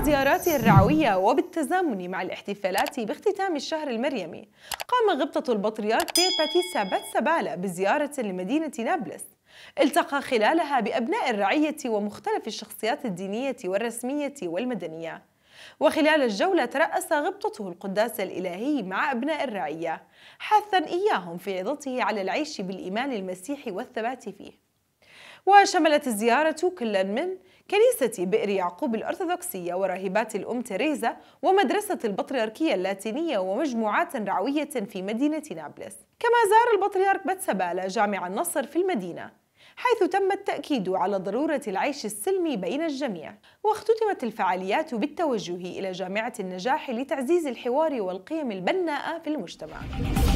خلال زياراته الرعوية وبالتزامن مع الاحتفالات باختتام الشهر المريمي قام غبطة البطريرك بير باتيسا باتسابالا بزيارة لمدينة نابلس التقى خلالها بأبناء الرعية ومختلف الشخصيات الدينية والرسمية والمدنية وخلال الجولة ترأس غبطته القداس الإلهي مع أبناء الرعية حثا إياهم في عظته على العيش بالإيمان المسيحي والثبات فيه وشملت الزيارة كلا من كنيسة بئر يعقوب الأرثوذكسية وراهبات الأم تريزا ومدرسة البطريركية اللاتينية ومجموعات رعوية في مدينة نابلس كما زار البطريرك بتسبالة جامع النصر في المدينة حيث تم التأكيد على ضرورة العيش السلمي بين الجميع واختتمت الفعاليات بالتوجه إلى جامعة النجاح لتعزيز الحوار والقيم البناءة في المجتمع